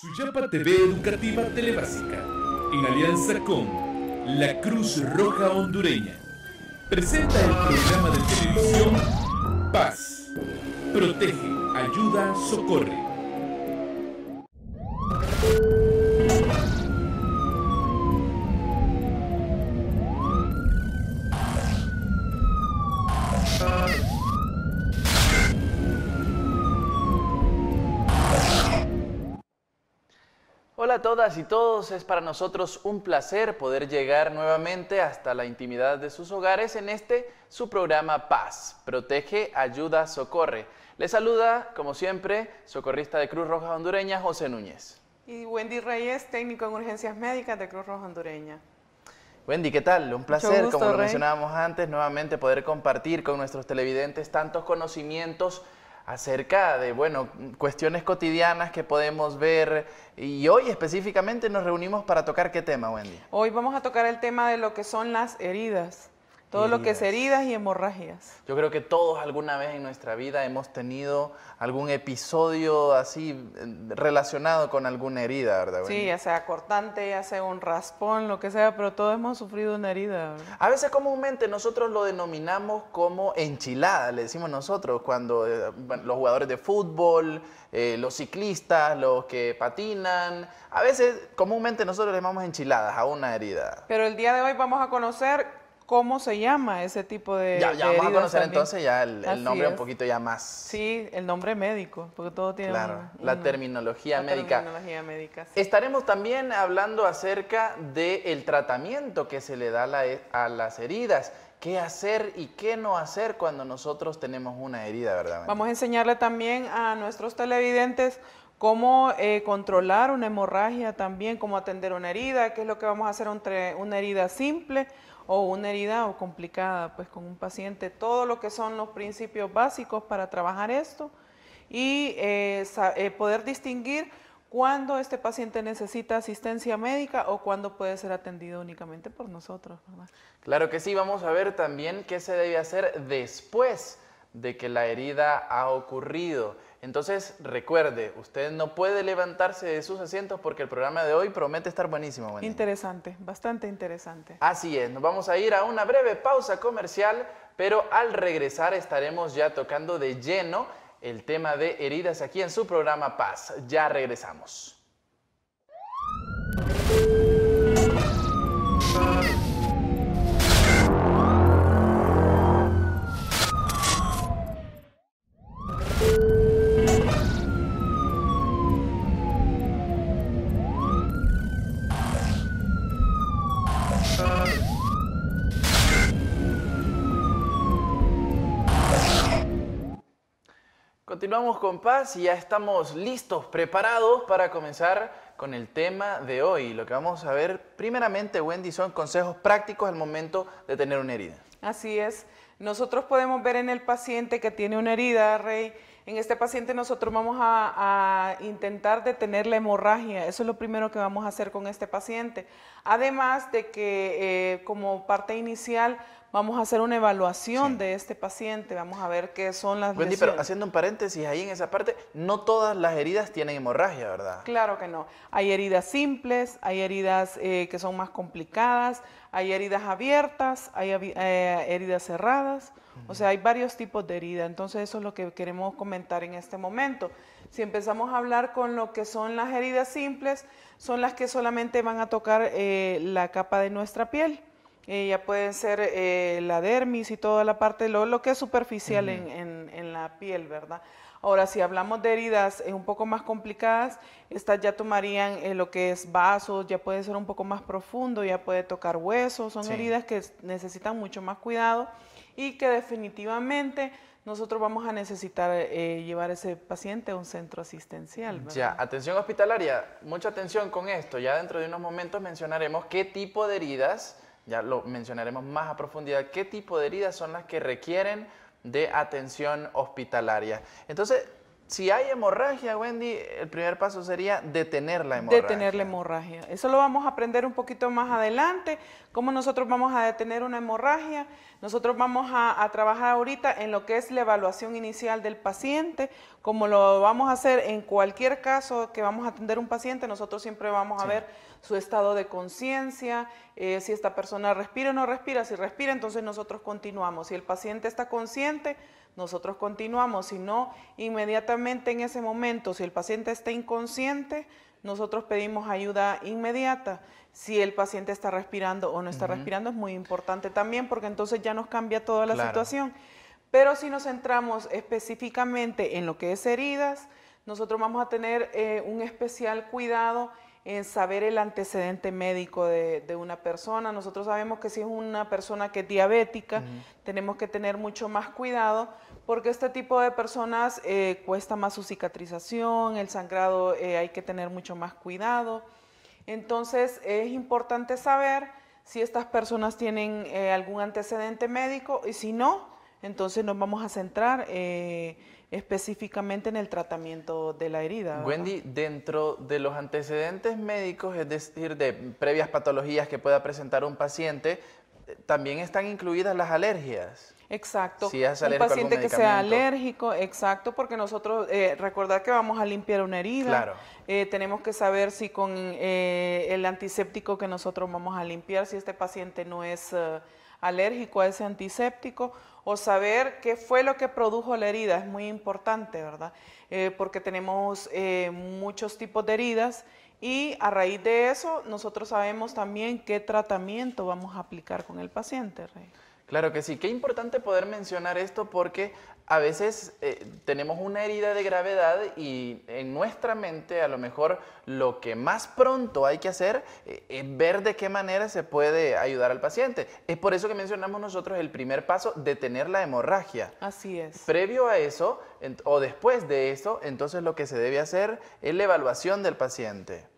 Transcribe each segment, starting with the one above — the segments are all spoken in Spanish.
Suyapa TV Educativa Telebásica, en alianza con la Cruz Roja Hondureña, presenta el programa de televisión Paz. Protege, ayuda, socorre todas y todos, es para nosotros un placer poder llegar nuevamente hasta la intimidad de sus hogares en este su programa Paz, Protege, Ayuda, Socorre. Les saluda, como siempre, socorrista de Cruz Roja Hondureña, José Núñez. Y Wendy Reyes, técnico en urgencias médicas de Cruz Roja Hondureña. Wendy, ¿qué tal? Un placer, como lo mencionábamos antes, nuevamente poder compartir con nuestros televidentes tantos conocimientos acerca de, bueno, cuestiones cotidianas que podemos ver y hoy específicamente nos reunimos para tocar qué tema, Wendy. Hoy vamos a tocar el tema de lo que son las heridas. Todo lo que es heridas y hemorragias. Yo creo que todos alguna vez en nuestra vida hemos tenido algún episodio así eh, relacionado con alguna herida, ¿verdad? Sí, ya sea cortante, ya sea un raspón, lo que sea, pero todos hemos sufrido una herida. A veces comúnmente nosotros lo denominamos como enchilada, le decimos nosotros, cuando eh, los jugadores de fútbol, eh, los ciclistas, los que patinan, a veces comúnmente nosotros le llamamos enchiladas a una herida. Pero el día de hoy vamos a conocer cómo se llama ese tipo de. Ya, ya vamos a conocer entonces ya el, nombre un poquito ya más. Sí, el nombre médico, porque todo tiene. la terminología la médica. Terminología médica Estaremos también hablando acerca del tratamiento que se le da e, a las heridas. ¿Qué hacer y qué no hacer cuando nosotros tenemos una herida, verdad? Vamos a enseñarle también a nuestros televidentes cómo eh, controlar una hemorragia también, cómo atender una herida, qué es lo que vamos a hacer entre una herida simple o una herida o complicada, pues con un paciente, todo lo que son los principios básicos para trabajar esto y eh, eh, poder distinguir cuándo este paciente necesita asistencia médica o cuándo puede ser atendido únicamente por nosotros. Claro que sí, vamos a ver también qué se debe hacer después de que la herida ha ocurrido. Entonces, recuerde, usted no puede levantarse de sus asientos porque el programa de hoy promete estar buenísimo. Interesante, bastante interesante. Así es, nos vamos a ir a una breve pausa comercial, pero al regresar estaremos ya tocando de lleno el tema de heridas aquí en su programa Paz. Ya regresamos. Continuamos con paz y ya estamos listos, preparados para comenzar con el tema de hoy. Lo que vamos a ver primeramente, Wendy, son consejos prácticos al momento de tener una herida. Así es. Nosotros podemos ver en el paciente que tiene una herida, Rey, en este paciente nosotros vamos a, intentar detener la hemorragia, eso es lo primero que vamos a hacer con este paciente. Además de que eh, como parte inicial vamos a hacer una evaluación de este paciente, vamos a ver qué son las Wendy, pero haciendo un paréntesis ahí en esa parte, no todas las heridas tienen hemorragia, ¿verdad? Claro que no. Hay heridas simples, hay heridas eh, que son más complicadas, hay heridas abiertas, hay eh, heridas cerradas, o sea, hay varios tipos de herida. Entonces eso es lo que queremos comentar en este momento. Si empezamos a hablar con lo que son las heridas simples, son las que solamente van a tocar eh, la capa de nuestra piel ya pueden ser eh, la dermis y toda la parte, lo, que es superficial en, la piel, ¿verdad? Ahora, si hablamos de heridas un poco más complicadas, estas ya tomarían eh, lo que es vasos, ya puede ser un poco más profundo, ya puede tocar huesos, son heridas que necesitan mucho más cuidado y que definitivamente nosotros vamos a necesitar eh, llevar a ese paciente a un centro asistencial. Ya, atención hospitalaria, mucha atención con esto. Ya dentro de unos momentos mencionaremos qué tipo de heridas ya lo mencionaremos más a profundidad, qué tipo de heridas son las que requieren de atención hospitalaria. Entonces, si hay hemorragia, Wendy, el primer paso sería detener la hemorragia. Detener la hemorragia. Eso lo vamos a aprender un poquito más adelante, cómo nosotros vamos a detener una hemorragia. Nosotros vamos a, trabajar ahorita en lo que es la evaluación inicial del paciente, como lo vamos a hacer en cualquier caso que vamos a atender un paciente, nosotros siempre vamos a ver su estado de conciencia, eh, si esta persona respira o no respira, si respira, entonces nosotros continuamos. Si el paciente está consciente, nosotros continuamos, si no, inmediatamente en ese momento, si el paciente está inconsciente, nosotros pedimos ayuda inmediata. Si el paciente está respirando o no está respirando es muy importante también porque entonces ya nos cambia toda la situación. Pero si nos centramos específicamente en lo que es heridas, nosotros vamos a tener eh, un especial cuidado en saber el antecedente médico de, una persona. Nosotros sabemos que si es una persona que es diabética, tenemos que tener mucho más cuidado porque este tipo de personas eh, cuesta más su cicatrización, el sangrado eh, hay que tener mucho más cuidado. Entonces es importante saber si estas personas tienen eh, algún antecedente médico y si no, entonces nos vamos a centrar específicamente en el tratamiento de la herida. Wendy, dentro de los antecedentes médicos, es decir, de previas patologías que pueda presentar un paciente, también están incluidas las alergias. Exacto. Si es un paciente que sea alérgico, exacto, porque nosotros, recordad eh, recordar que vamos a limpiar una herida, claro. Eh, tenemos que saber si con eh, el antiséptico que nosotros vamos a limpiar, si este paciente no es alérgico a ese antiséptico, o saber qué fue lo que produjo la herida es muy importante, ¿verdad? Eh, porque tenemos eh, muchos tipos de heridas y a raíz de eso nosotros sabemos también qué tratamiento vamos a aplicar con el paciente. Claro que sí, qué importante poder mencionar esto porque a veces eh, tenemos una herida de gravedad y en nuestra mente a lo mejor lo que más pronto hay que hacer eh, es ver de qué manera se puede ayudar al paciente. Es por eso que mencionamos nosotros el primer paso, detener la hemorragia. Así es. Previo a eso o después de eso, entonces lo que se debe hacer es la evaluación del paciente.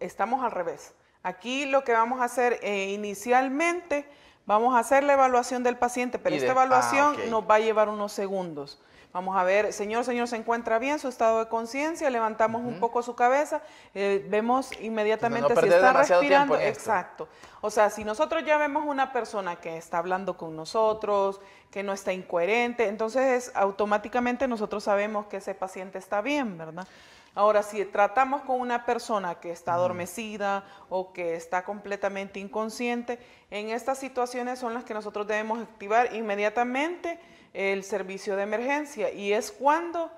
Estamos al revés. Aquí lo que vamos a hacer eh, inicialmente Vamos a hacer la evaluación del paciente, pero esta ah, evaluación nos va a llevar unos segundos. Vamos a ver, señor, señor, ¿se encuentra bien su estado de conciencia? Levantamos un poco su cabeza, eh, vemos inmediatamente si está respirando. Exacto. O sea, si nosotros ya vemos una persona que está hablando con nosotros, que no está incoherente, entonces automáticamente nosotros sabemos que ese paciente está bien, ¿verdad? Ahora, si tratamos con una persona que está adormecida o que está completamente inconsciente, en estas situaciones son las que nosotros debemos activar inmediatamente el servicio de emergencia y es cuando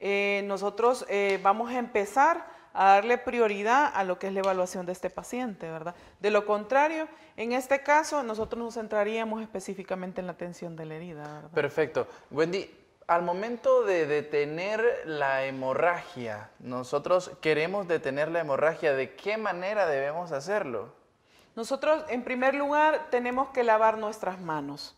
eh, nosotros eh, vamos a empezar a darle prioridad a lo que es la evaluación de este paciente, ¿verdad? De lo contrario, en este caso, nosotros nos centraríamos específicamente en la atención de la herida. Perfecto. Wendy, al momento de detener la hemorragia, nosotros queremos detener la hemorragia, ¿de qué manera debemos hacerlo? Nosotros, en primer lugar, tenemos que lavar nuestras manos,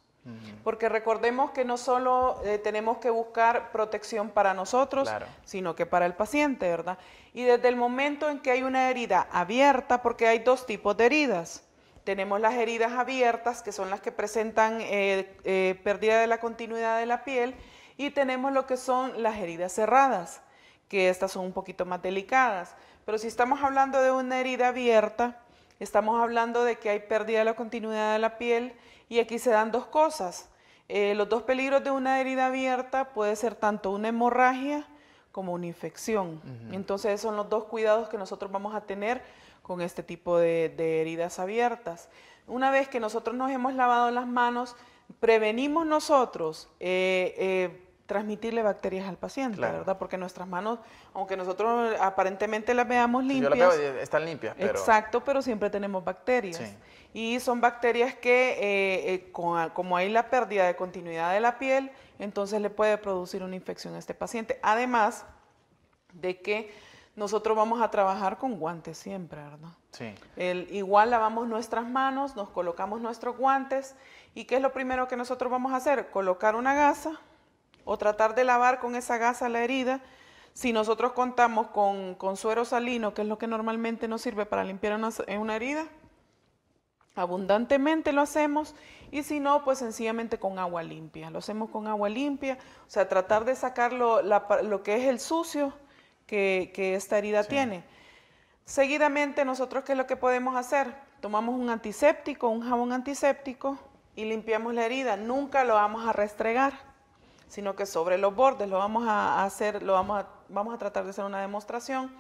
porque recordemos que no solo eh, tenemos que buscar protección para nosotros, sino que para el paciente, ¿verdad? Y desde el momento en que hay una herida abierta, porque hay dos tipos de heridas, tenemos las heridas abiertas, que son las que presentan eh, eh, pérdida de la continuidad de la piel, y tenemos lo que son las heridas cerradas, que estas son un poquito más delicadas. Pero si estamos hablando de una herida abierta, estamos hablando de que hay pérdida de la continuidad de la piel y aquí se dan dos cosas. Eh, los dos peligros de una herida abierta puede ser tanto una hemorragia como una infección. Entonces son los dos cuidados que nosotros vamos a tener con este tipo de, heridas abiertas. Una vez que nosotros nos hemos lavado las manos, prevenimos nosotros eh, eh, transmitirle bacterias al paciente, ¿verdad? Porque nuestras manos, aunque nosotros aparentemente las veamos limpias, yo están limpias. Exacto, pero siempre tenemos bacterias. Y son bacterias que, eh, eh, como hay la pérdida de continuidad de la piel, entonces le puede producir una infección a este paciente. Además de que nosotros vamos a trabajar con guantes siempre, ¿verdad? Sí. El, igual lavamos nuestras manos, nos colocamos nuestros guantes y ¿qué es lo primero que nosotros vamos a hacer? Colocar una gasa o tratar de lavar con esa gasa la herida. Si nosotros contamos con, suero salino, que es lo que normalmente nos sirve para limpiar una, herida, abundantemente lo hacemos y si no, pues sencillamente con agua limpia. Lo hacemos con agua limpia, o sea, tratar de sacar lo, que es el sucio que, esta herida tiene. Seguidamente, nosotros, ¿qué es lo que podemos hacer? Tomamos un antiséptico, un jabón antiséptico y limpiamos la herida. Nunca lo vamos a restregar sino que sobre los bordes. Lo vamos a hacer, lo vamos a, vamos a tratar de hacer una demostración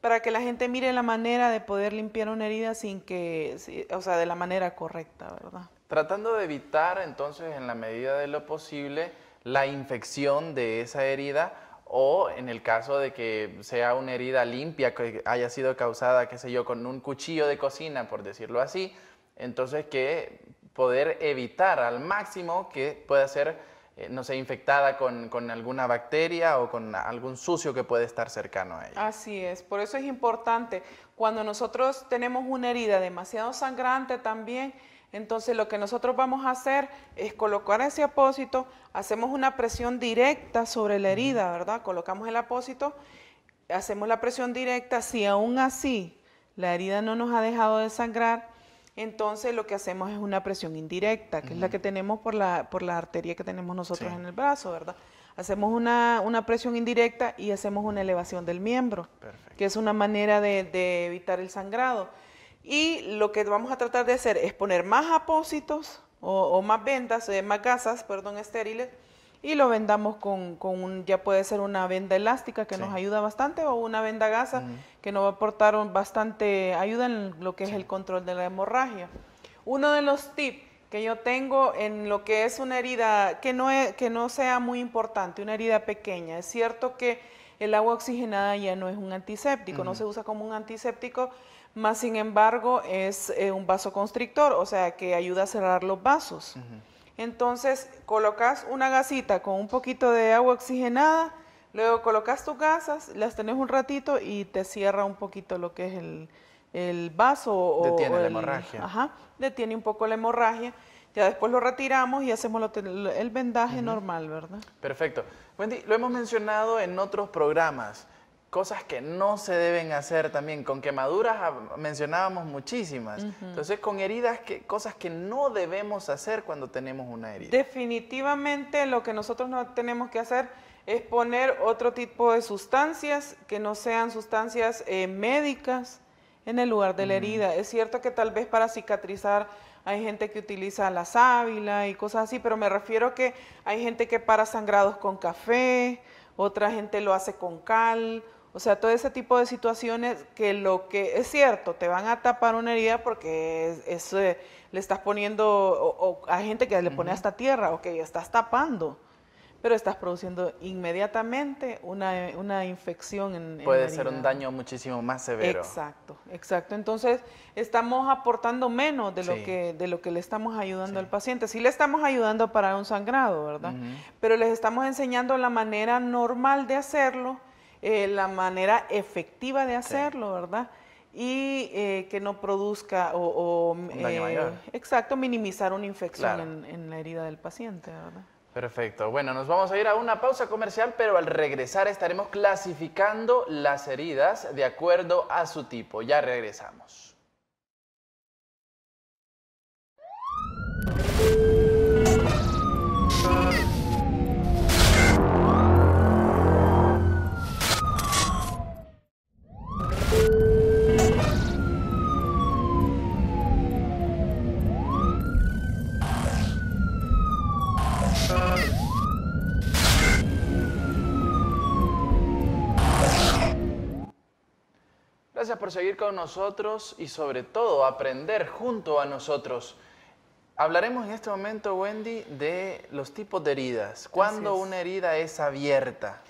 para que la gente mire la manera de poder limpiar una herida sin que, o sea, de la manera correcta, ¿verdad? Tratando de evitar entonces en la medida de lo posible la infección de esa herida o en el caso de que sea una herida limpia que haya sido causada, qué sé yo, con un cuchillo de cocina, por decirlo así, entonces que poder evitar al máximo que pueda ser eh, no sé, infectada con, con, alguna bacteria o con algún sucio que puede estar cercano a ella. Así es, por eso es importante. Cuando nosotros tenemos una herida demasiado sangrante también, entonces lo que nosotros vamos a hacer es colocar ese apósito, hacemos una presión directa sobre la herida, ¿verdad? Colocamos el apósito, hacemos la presión directa, si aún así la herida no nos ha dejado de sangrar, entonces lo que hacemos es una presión indirecta, que es la que tenemos por la, arteria que tenemos nosotros en el brazo, ¿verdad? Hacemos una, presión indirecta y hacemos una elevación del miembro, que es una manera de, evitar el sangrado. Y lo que vamos a tratar de hacer es poner más apósitos o, más ventas, eh, más gasas, perdón, estériles, y lo vendamos con, ya puede ser una venda elástica que nos ayuda bastante o una venda gasa que nos va a aportar bastante ayuda en lo que es el control de la hemorragia. Uno de los tips que yo tengo en lo que es una herida que no, es, que no sea muy importante, una herida pequeña, es cierto que el agua oxigenada ya no es un antiséptico, no se usa como un antiséptico, más sin embargo es eh, un vasoconstrictor, o sea que ayuda a cerrar los vasos. Entonces colocas una gasita con un poquito de agua oxigenada, luego colocas tus gasas, las tenés un ratito y te cierra un poquito lo que es el, vaso. Detiene la hemorragia. Ajá, detiene un poco la hemorragia. Ya después lo retiramos y hacemos el vendaje normal, ¿verdad? Perfecto. Wendy, lo hemos mencionado en otros programas cosas que no se deben hacer también. Con quemaduras ah, mencionábamos muchísimas. Entonces, con heridas, que, cosas que no debemos hacer cuando tenemos una herida. Definitivamente lo que nosotros no tenemos que hacer es poner otro tipo de sustancias que no sean sustancias eh, médicas en el lugar de la herida. Es cierto que tal vez para cicatrizar hay gente que utiliza la sábila y cosas así, pero me refiero que hay gente que para sangrados con café, otra gente lo hace con cal, o sea, todo ese tipo de situaciones que lo que es cierto, te van a tapar una herida porque es, eh, le estás poniendo, o, hay gente que le pone hasta tierra, ok, estás tapando, pero estás produciendo inmediatamente una, infección en Puede ser un daño muchísimo más severo. Exacto, exacto. Entonces, estamos aportando menos de, lo, que, de lo que le estamos ayudando al paciente. Sí le estamos ayudando a parar un sangrado, ¿verdad? Pero les estamos enseñando la manera normal de hacerlo eh, la manera efectiva de hacerlo, ¿verdad? Y eh, que no produzca o, eh, exacto, minimizar una infección en, en la herida del paciente, ¿verdad? Perfecto. Bueno, nos vamos a ir a una pausa comercial, pero al regresar estaremos clasificando las heridas de acuerdo a su tipo. Ya regresamos. seguir con nosotros y sobre todo aprender junto a nosotros. Hablaremos en este momento, Wendy, de los tipos de heridas. ¿Cuándo una herida es abierta?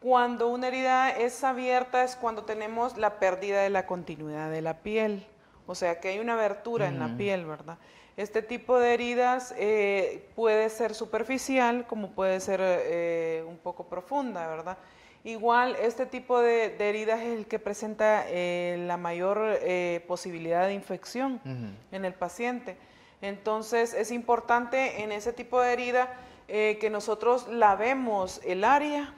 Cuando una herida es abierta es cuando tenemos la pérdida de la continuidad de la piel. O sea que hay una abertura en la piel, ¿verdad? Este tipo de heridas eh, puede ser superficial como puede ser eh, un poco profunda, ¿verdad? Igual, este tipo de, heridas es el que presenta eh, la mayor eh, posibilidad de infección en el paciente. Entonces, es importante en ese tipo de herida eh, que nosotros lavemos el área,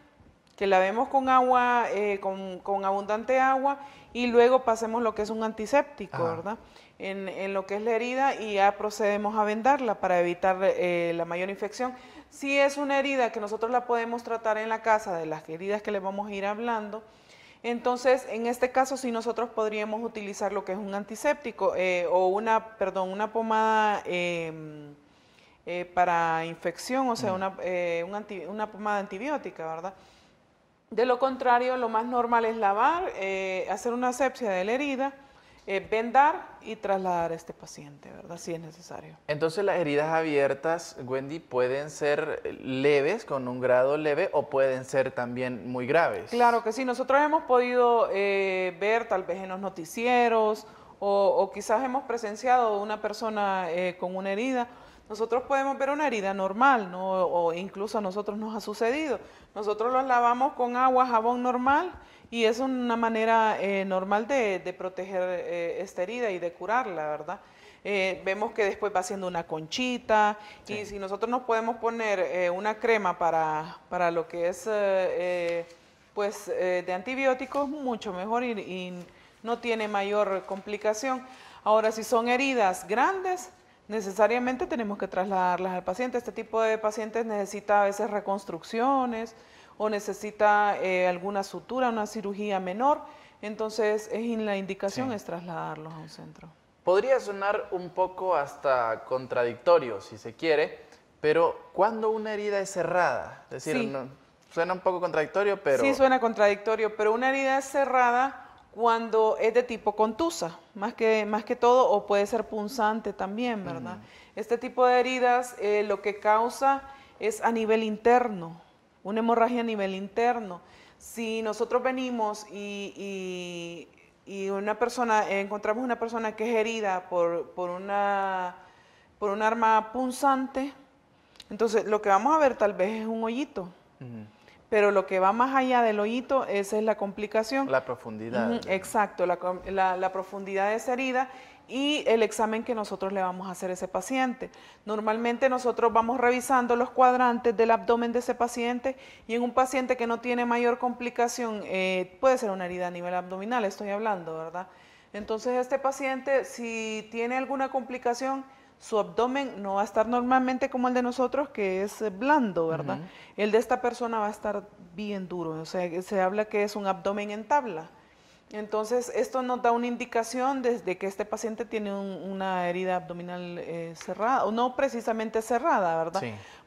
que lavemos con agua, con, abundante agua y luego pasemos lo que es un antiséptico, ¿verdad? en, lo que es la herida y ya procedemos a vendarla para evitar eh, la mayor infección. Si es una herida que nosotros la podemos tratar en la casa, de las heridas que le vamos a ir hablando, entonces en este caso sí nosotros podríamos utilizar lo que es un antiséptico eh, o una, perdón, una pomada em, eh, para infección, o sea, mm. una, pomada antibiótica, ¿verdad? De lo contrario, lo más normal es lavar, hacer una asepsia de la herida, eh, vendar y trasladar a este paciente, ¿verdad? Si es necesario. Entonces las heridas abiertas, Wendy, pueden ser leves, con un grado leve, o pueden ser también muy graves. Claro que sí, nosotros hemos podido eh, ver tal vez en los noticieros o, quizás hemos presenciado una persona eh, con una herida nosotros podemos ver una herida normal, o incluso a nosotros nos ha sucedido. Nosotros los lavamos con agua, jabón normal, y es una manera eh, normal de, proteger eh, esta herida y de curarla, ¿verdad? Eh, vemos que después va haciendo una conchita y si nosotros nos podemos poner una crema para, lo que es pues de antibióticos, mucho mejor y no tiene mayor complicación. Ahora, si son heridas grandes, necesariamente tenemos que trasladarlas al paciente. Este tipo de pacientes necesita a veces reconstrucciones o necesita eh, alguna sutura, una cirugía menor. Entonces, la indicación es trasladarlos a un centro. Podría sonar un poco hasta contradictorio, si se quiere, pero cuando una herida es cerrada, es decir, suena un poco contradictorio, pero... Sí, suena contradictorio, pero una herida es cerrada cuando es de tipo contusa, más que, más que todo, o puede ser punzante también, ¿verdad? Este tipo de heridas eh, lo que causa es a nivel interno, una hemorragia a nivel interno. Si nosotros venimos y, una persona, encontramos una persona que es herida por, una, por un arma punzante, entonces lo que vamos a ver tal vez es un hoyito pero lo que va más allá del oído, esa es la complicación. La profundidad. exacto, la, profundidad de esa herida y el examen que nosotros le vamos a hacer a ese paciente. Normalmente nosotros vamos revisando los cuadrantes del abdomen de ese paciente y en un paciente que no tiene mayor complicación, eh, puede ser una herida a nivel abdominal, estoy hablando, ¿verdad? Entonces este paciente, si tiene alguna complicación, su abdomen no va a estar normalmente como el de nosotros, que es eh, blando, ¿verdad? El de esta persona va a estar bien duro, o sea, se habla que es un abdomen en tabla. Entonces, esto nos da una indicación desde que este paciente tiene una herida abdominal eh, cerrada, o no precisamente cerrada, ¿verdad?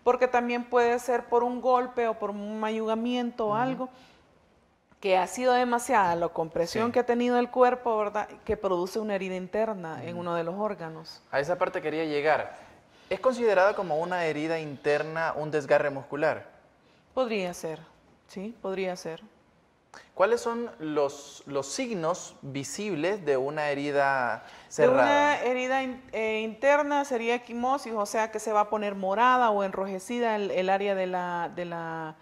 Porque también puede ser por un golpe o por un mayugamiento o algo que ha sido demasiada la compresión que ha tenido el cuerpo, ¿verdad? Que produce una herida interna en uno de los órganos. A esa parte quería llegar. ¿Es considerada como una herida interna un desgarre muscular? Podría ser, sí, podría ser. ¿Cuáles son los, signos visibles de una herida cerrada? una herida eh, interna sería quimosis, o sea que se va a poner morada o enrojecida el, área de la, de la,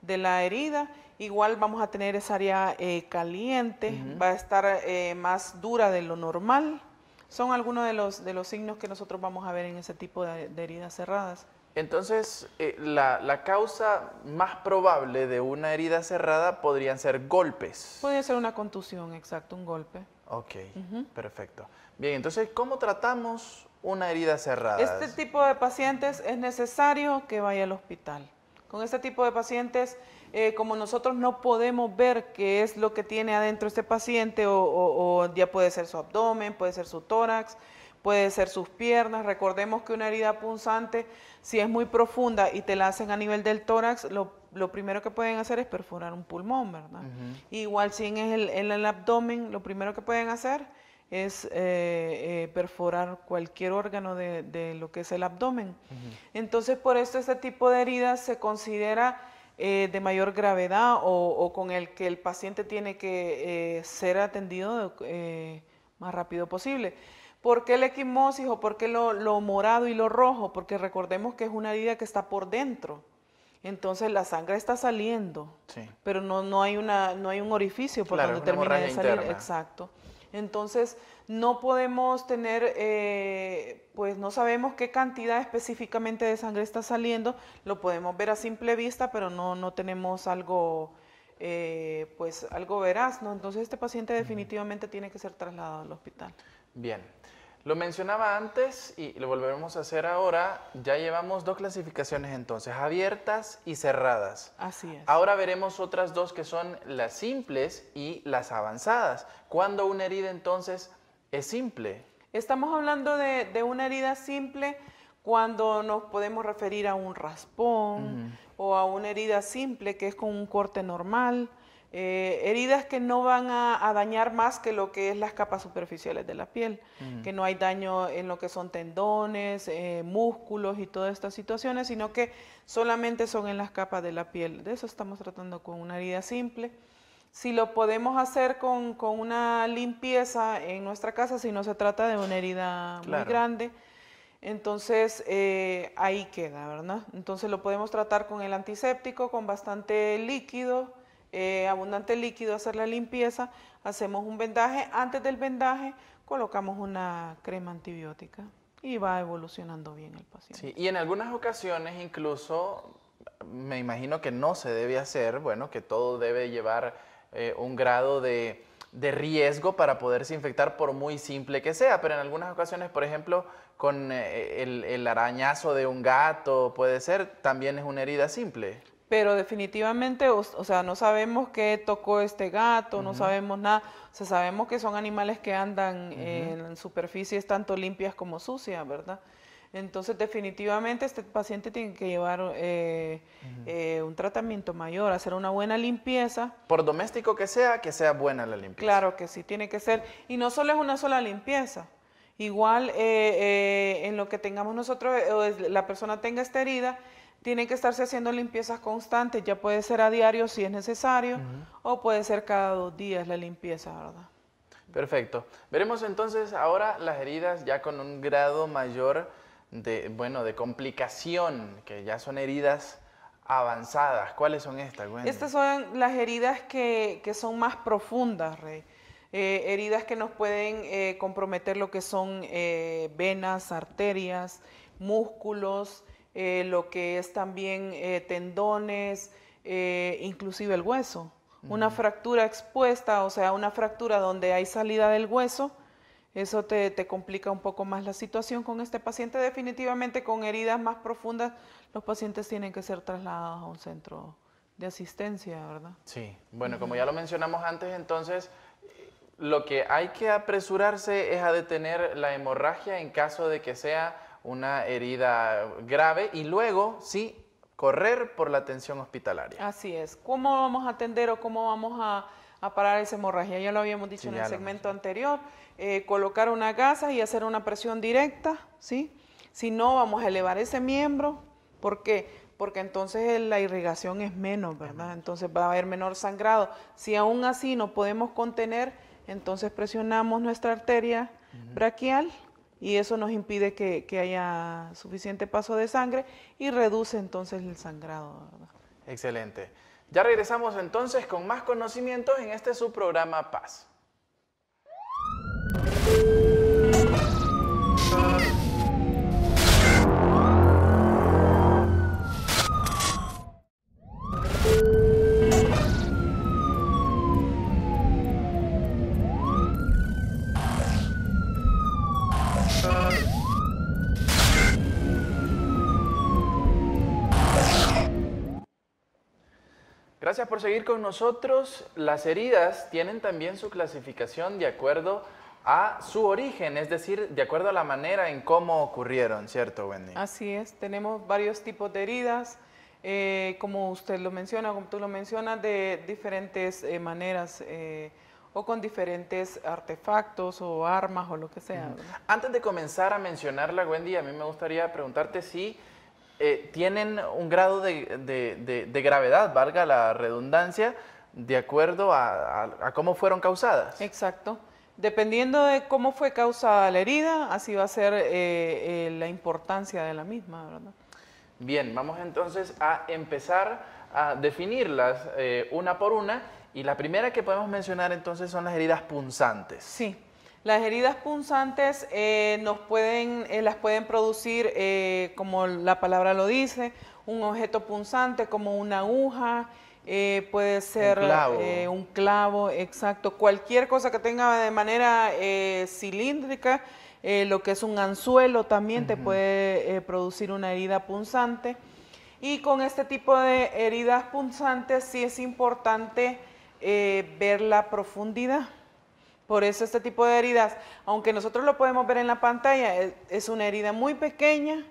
de la herida Igual vamos a tener esa área eh, caliente, va a estar eh, más dura de lo normal. Son algunos de los, de los signos que nosotros vamos a ver en ese tipo de, heridas cerradas. Entonces, eh, la, causa más probable de una herida cerrada podrían ser golpes. Podría ser una contusión, exacto, un golpe. Ok, perfecto. Bien, entonces, ¿cómo tratamos una herida cerrada? Este tipo de pacientes es necesario que vaya al hospital. Con este tipo de pacientes, eh, como nosotros no podemos ver qué es lo que tiene adentro este paciente, o, ya puede ser su abdomen, puede ser su tórax, puede ser sus piernas. Recordemos que una herida punzante, si es muy profunda y te la hacen a nivel del tórax, lo, primero que pueden hacer es perforar un pulmón, ¿verdad? Igual si es el, en el abdomen, lo primero que pueden hacer es eh, eh, perforar cualquier órgano de, lo que es el abdomen. Entonces, por esto este tipo de heridas se considera eh, de mayor gravedad o, con el que el paciente tiene que ser atendido más rápido posible. ¿Por qué el equimosis o por qué lo, morado y lo rojo? Porque recordemos que es una herida que está por dentro. Entonces la sangre está saliendo, pero no, no, hay una, no hay un orificio por donde termina de salir. Exacto. Entonces, no podemos tener, eh, pues no sabemos qué cantidad específicamente de sangre está saliendo, lo podemos ver a simple vista, pero no, no tenemos algo, eh, pues algo veraz, ¿no? Entonces, este paciente definitivamente tiene que ser trasladado al hospital. Bien. Lo mencionaba antes y lo volveremos a hacer ahora. Ya llevamos dos clasificaciones entonces, abiertas y cerradas. Así es. Ahora veremos otras dos que son las simples y las avanzadas. ¿Cuándo una herida entonces es simple? Estamos hablando de, una herida simple cuando nos podemos referir a un raspón o a una herida simple que es con un corte normal eh, heridas que no van a, dañar más que lo que es las capas superficiales de la piel, que no hay daño en lo que son tendones, eh, músculos y todas estas situaciones, sino que solamente son en las capas de la piel. De eso estamos tratando con una herida simple. Si lo podemos hacer con, una limpieza en nuestra casa, si no se trata de una herida muy grande, entonces eh, ahí queda, ¿verdad? Entonces lo podemos tratar con el antiséptico, con bastante líquido eh, abundante líquido, hacer la limpieza, hacemos un vendaje, antes del vendaje colocamos una crema antibiótica y va evolucionando bien el paciente. y en algunas ocasiones incluso me imagino que no se debe hacer, bueno, que todo debe llevar eh, un grado de, riesgo para poderse infectar por muy simple que sea, pero en algunas ocasiones, por ejemplo, con eh, el, arañazo de un gato, puede ser, también es una herida simple pero definitivamente, o, sea, no sabemos qué tocó este gato, no sabemos nada, o sea, sabemos que son animales que andan eh, en, superficies tanto limpias como sucias, ¿verdad? Entonces, definitivamente este paciente tiene que llevar eh, eh, un tratamiento mayor, hacer una buena limpieza. Por doméstico que sea, que sea buena la limpieza. Claro que sí, tiene que ser. Y no solo es una sola limpieza. Igual en lo que tengamos nosotros, la persona tenga esta herida, tienen que estarse haciendo limpiezas constantes, ya puede ser a diario si es necesario, o puede ser cada dos días la limpieza, ¿verdad? Perfecto. Veremos entonces ahora las heridas ya con un grado mayor de, bueno, de complicación, que ya son heridas avanzadas. ¿Cuáles son estas? Estas son las heridas que, son más profundas, Rey. Eh, heridas que nos pueden eh, comprometer lo que son eh, venas, arterias, músculos, eh, lo que es también eh, tendones, eh, inclusive el hueso. Una fractura expuesta, o sea, una fractura donde hay salida del hueso, eso te, complica un poco más la situación con este paciente. Definitivamente con heridas más profundas, los pacientes tienen que ser trasladados a un centro de asistencia, ¿verdad? Sí, bueno, como ya lo mencionamos antes, entonces lo que hay que apresurarse es a detener la hemorragia en caso de que sea una herida grave y luego sí correr por la atención hospitalaria. Así es. ¿Cómo vamos a atender o cómo vamos a, parar esa hemorragia? Ya lo habíamos dicho en el segmento anterior. Eh, colocar una gasa y hacer una presión directa, ¿sí? Si no, vamos a elevar ese miembro. ¿Por qué? Porque entonces la irrigación es menos, ¿verdad? Entonces va a haber menor sangrado. Si aún así no podemos contener, entonces presionamos nuestra arteria braquial y eso nos impide que, haya suficiente paso de sangre y reduce entonces el sangrado. Excelente. Ya regresamos entonces con más conocimientos en este subprograma Paz. Gracias por seguir con nosotros. Las heridas tienen también su clasificación de acuerdo a su origen, es decir, de acuerdo a la manera en cómo ocurrieron, ¿cierto, Wendy? Así es, tenemos varios tipos de heridas, eh, como usted lo menciona, como tú lo mencionas, de diferentes eh, maneras. Eh, o con diferentes artefactos o armas o lo que sea. Antes de comenzar a mencionarla, Wendy, a mí me gustaría preguntarte si eh, tienen un grado de, de, gravedad, valga la redundancia, de acuerdo a, cómo fueron causadas. Exacto. Dependiendo de cómo fue causada la herida, así va a ser eh, eh, la importancia de la misma, ¿verdad? Bien, vamos entonces a empezar a definirlas una por una y la primera que podemos mencionar entonces son las heridas punzantes. Sí. Las heridas punzantes eh, nos pueden, eh, las pueden producir, eh, como la palabra lo dice, un objeto punzante como una aguja, puede ser un clavo. exacto, cualquier cosa que tenga de manera cilíndrica, lo que es un anzuelo también te puede producir una herida punzante. Y con este tipo de heridas punzantes sí es importante ver la profundidad. Por eso este tipo de heridas, aunque nosotros lo podemos ver en la pantalla, e, es una herida muy pequeña,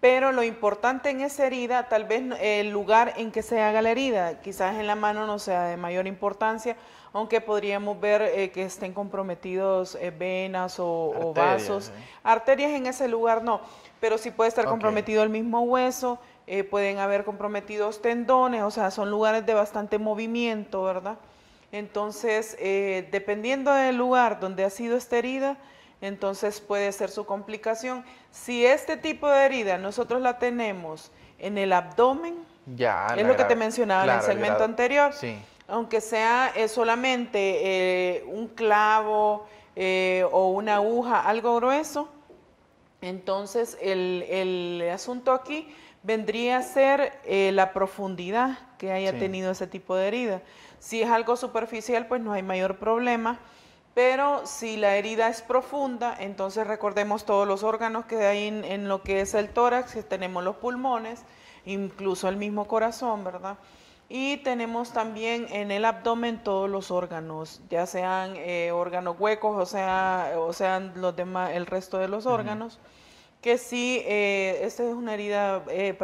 pero lo importante en esa herida, tal vez el lugar en que se haga la herida, quizás en la mano no sea de mayor importancia, aunque podríamos ver eh, que estén comprometidos eh, venas o, vasos. Eh. Arterias en ese lugar no, pero sí puede estar comprometido el mismo hueso, pueden haber comprometidos tendones, o sea, son lugares de bastante movimiento, ¿verdad? Entonces, eh, dependiendo del lugar donde ha sido esta herida, entonces puede ser su complicación. Si este tipo de herida nosotros la tenemos en el abdomen, es lo que te mencionaba en el segmento anterior, aunque sea eh, solamente eh, un clavo o una aguja, algo grueso, entonces el, asunto aquí vendría a ser la profundidad que haya tenido ese tipo de herida. Si es algo superficial, pues no hay mayor problema. Pero si la herida es profunda, entonces recordemos todos los órganos que hay en, lo que es el tórax, que tenemos los pulmones, incluso el mismo corazón, ¿verdad? Y tenemos también en el abdomen todos los órganos, ya sean eh, órganos huecos o, sea, sean los demás, el resto de los órganos, que si eh, esta es una herida, eh,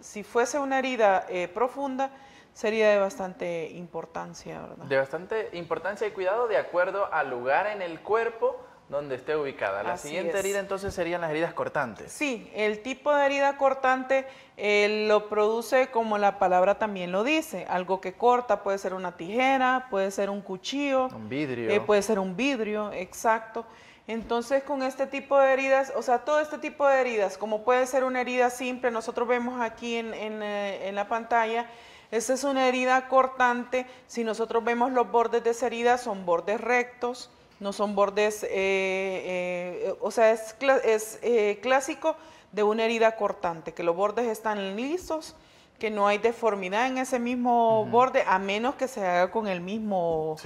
si fuese una herida profunda, sería de bastante importancia, ¿verdad? De bastante importancia y cuidado de acuerdo al lugar en el cuerpo donde esté ubicada. La siguiente herida entonces serían las heridas cortantes. Sí, el tipo de herida cortante eh, lo produce como la palabra también lo dice, algo que corta, puede ser una tijera, puede ser un cuchillo. Un vidrio. Eh, puede ser un vidrio, exacto. Entonces con este tipo de heridas, o sea, todo este tipo de heridas, como puede ser una herida simple, nosotros vemos aquí en eh, la pantalla, esa es una herida cortante. Si nosotros vemos los bordes de esa herida, son bordes rectos, no son bordes, eh, eh, o sea, es, es eh, clásico de una herida cortante, que los bordes están lisos, que no hay deformidad en ese mismo borde, a menos que se haga con el mismo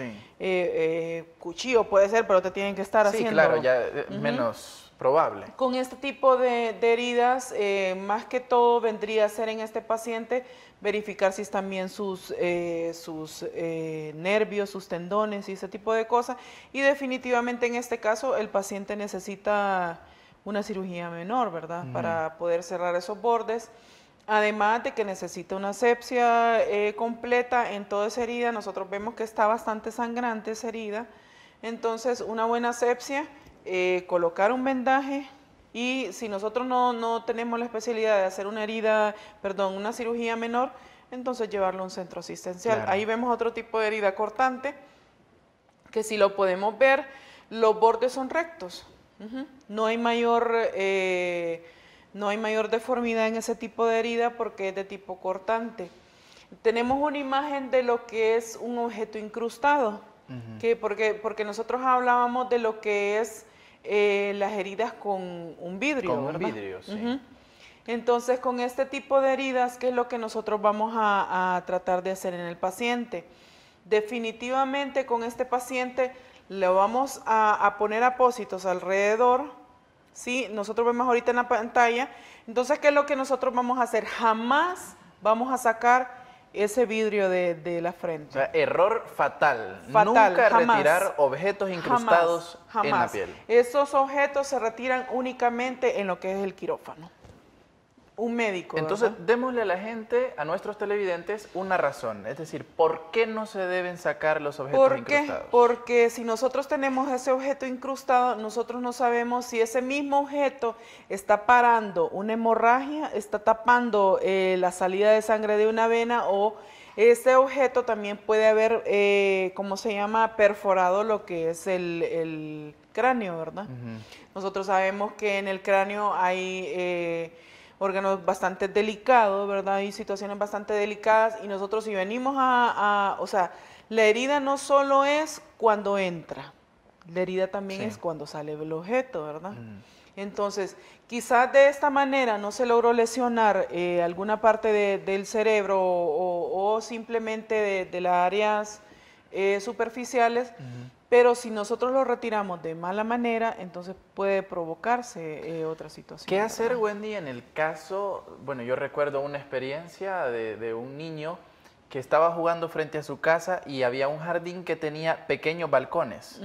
cuchillo, puede ser, pero te tienen que estar así. haciendo. Sí, claro, ya menos Probable. Con este tipo de, heridas, eh, más que todo vendría a ser en este paciente verificar si están bien sus, eh, sus eh, nervios, sus tendones y ese tipo de cosas. Y definitivamente en este caso el paciente necesita una cirugía menor, ¿verdad? Mm. Para poder cerrar esos bordes. Además de que necesita una asepsia completa en toda esa herida, nosotros vemos que está bastante sangrante esa herida. Entonces, una buena asepsia eh, colocar un vendaje y si nosotros no, tenemos la especialidad de hacer una herida, perdón, una cirugía menor, entonces llevarlo a un centro asistencial. Ahí vemos otro tipo de herida cortante, que si lo podemos ver, los bordes son rectos. No hay mayor... Eh, no hay mayor deformidad en ese tipo de herida porque es de tipo cortante. Tenemos una imagen de lo que es un objeto incrustado, que porque, porque nosotros hablábamos de lo que es eh, las heridas con un vidrio. sí. Entonces, con este tipo de heridas, ¿qué es lo que nosotros vamos a, tratar de hacer en el paciente? Definitivamente con este paciente le vamos a, a, poner apósitos alrededor, ¿sí? Nosotros vemos ahorita en la pantalla. Entonces, ¿qué es lo que nosotros vamos a hacer? Jamás vamos a sacar ese vidrio de, la frente. error fatal. fatal Nunca retirar objetos incrustados en la piel. Esos objetos se retiran únicamente en lo que es el quirófano. Un médico. Entonces, démosle a la gente, a nuestros televidentes, una razón. Es decir, ¿por qué no se deben sacar los objetos Incrustados? Porque si nosotros tenemos ese objeto incrustado, nosotros no sabemos si ese mismo objeto está parando una hemorragia, está tapando eh, la salida de sangre de una vena o ese objeto también puede haber, como eh, ¿cómo se llama?, perforado lo que es el, cráneo, ¿verdad? Nosotros sabemos que en el cráneo hay... Eh, órganos bastante delicados, ¿verdad? Y situaciones bastante delicadas y nosotros si venimos a, o sea, la herida no solo es cuando entra, la herida también es cuando sale el objeto, ¿verdad? Mm. Entonces, quizás de esta manera no se logró lesionar eh, alguna parte del cerebro o, simplemente de, las áreas eh, superficiales, pero si nosotros lo retiramos de mala manera, entonces puede provocarse eh, otra situación. ¿Qué hacer, Wendy, en el caso, bueno, yo recuerdo una experiencia de, un niño que estaba jugando frente a su casa y había un jardín que tenía pequeños balcones.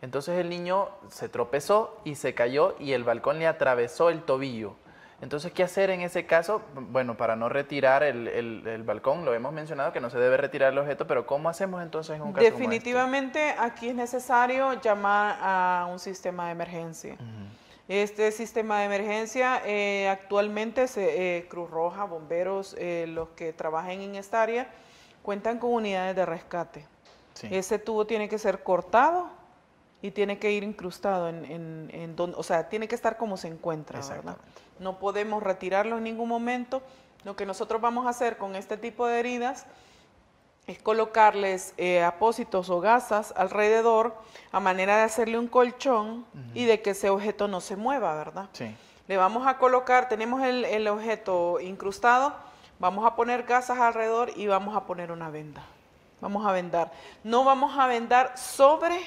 Entonces el niño se tropezó y se cayó y el balcón le atravesó el tobillo. Entonces, ¿qué hacer en ese caso? Bueno, para no retirar el, el, el, balcón, lo hemos mencionado que no se debe retirar el objeto, pero ¿cómo hacemos entonces en un caso este? Definitivamente aquí es necesario llamar a un sistema de emergencia. Este sistema de emergencia eh, actualmente se, eh, Cruz Roja, bomberos, eh, los que trabajan en esta área, cuentan con unidades de rescate. Ese tubo tiene que ser cortado y tiene que ir incrustado en, en, o sea, tiene que estar como se encuentra, ¿verdad? No podemos retirarlo en ningún momento. Lo que nosotros vamos a hacer con este tipo de heridas es colocarles eh, apósitos o gasas alrededor a manera de hacerle un colchón y de que ese objeto no se mueva, ¿verdad? Sí. Le vamos a colocar, tenemos el, el objeto incrustado, vamos a poner gasas alrededor y vamos a poner una venda. Vamos a vendar. No vamos a vendar sobre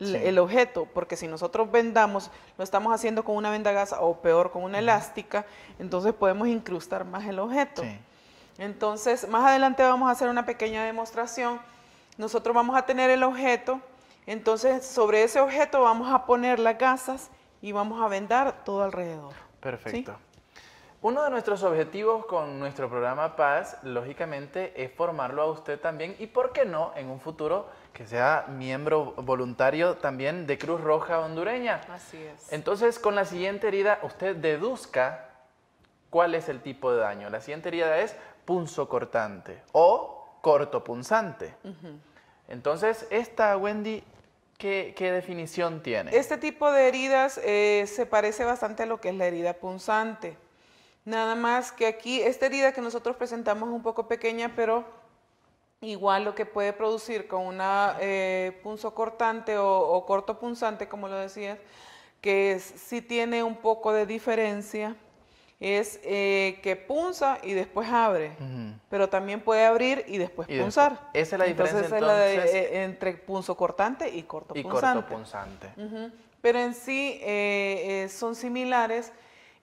el objeto, porque si nosotros vendamos, lo estamos haciendo con una venda gasa o peor, con una elástica, entonces podemos incrustar más el objeto. Entonces, más adelante vamos a hacer una pequeña demostración. Nosotros vamos a tener el objeto, entonces sobre ese objeto vamos a poner las gasas y vamos a vendar todo alrededor. Perfecto. Uno de nuestros objetivos con nuestro programa Paz, lógicamente, es formarlo a usted también y, ¿por qué no?, en un futuro que sea miembro voluntario también de Cruz Roja Hondureña. Así es. Entonces, con la siguiente herida, usted deduzca cuál es el tipo de daño. La siguiente herida es punzo cortante o cortopunzante. punzante. Entonces, esta, Wendy, ¿qué, definición tiene? Este tipo de heridas eh, se parece bastante a lo que es la herida punzante. Nada más que aquí, esta herida que nosotros presentamos es un poco pequeña, pero Igual lo que puede producir con una eh, punzo cortante o, o corto punzante, como lo decías, que sí tiene un poco de diferencia, es eh, que punza y después abre, pero también puede abrir y después punzar. Esa es la diferencia entonces, Es la de, eh, eh, entre punzo cortante y corto y punzante. Pero en sí son similares.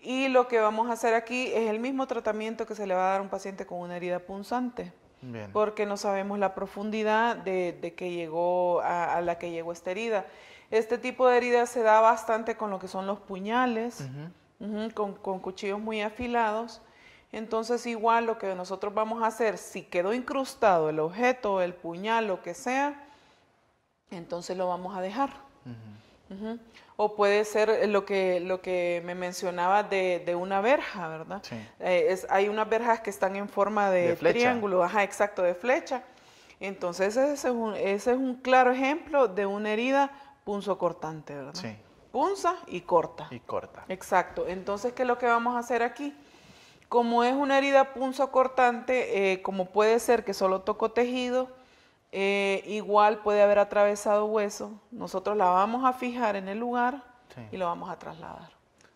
Y lo que vamos a hacer aquí es el mismo tratamiento que se le va a dar a un paciente con una herida punzante porque no sabemos la profundidad de, que llegó a, la que llegó esta herida. Este tipo de herida se da bastante con lo que son los puñales, con, cuchillos muy afilados. Entonces igual lo que nosotros vamos a hacer, si quedó incrustado el objeto, el puñal, lo que sea, entonces lo vamos a dejar o puede ser lo que, lo que me mencionaba de, una verja, ¿verdad? Sí. Eh, hay unas verjas que están en forma de, triángulo, ajá, exacto, de flecha. Entonces ese es, un, ese es un claro ejemplo de una herida punzocortante, ¿verdad? Sí. Punza y corta. Y corta. Exacto. Entonces, ¿qué es lo que vamos a hacer aquí? Como es una herida punzocortante, cortante eh, como puede ser que solo toco tejido, eh, igual puede haber atravesado hueso. Nosotros la vamos a fijar en el lugar y lo vamos a trasladar.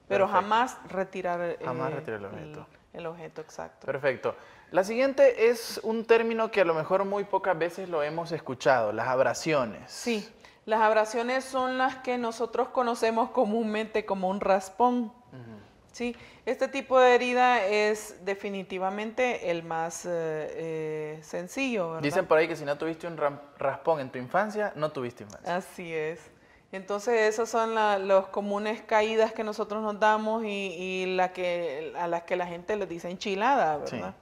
Pero jamás retirar, eh, jamás retirar el objeto. El, objeto exacto. Perfecto. La siguiente es un término que a lo mejor muy pocas veces lo hemos escuchado, las abrasiones. Sí, las abrasiones son las que nosotros conocemos comúnmente como un raspón. Sí, este tipo de herida es definitivamente el más eh, eh, sencillo. Dicen por ahí que si no tuviste un raspón en tu infancia, no tuviste infancia. Así es. Entonces esas son las comunes caídas que nosotros nos damos y, que, a las que la gente les dice enchilada, ¿verdad?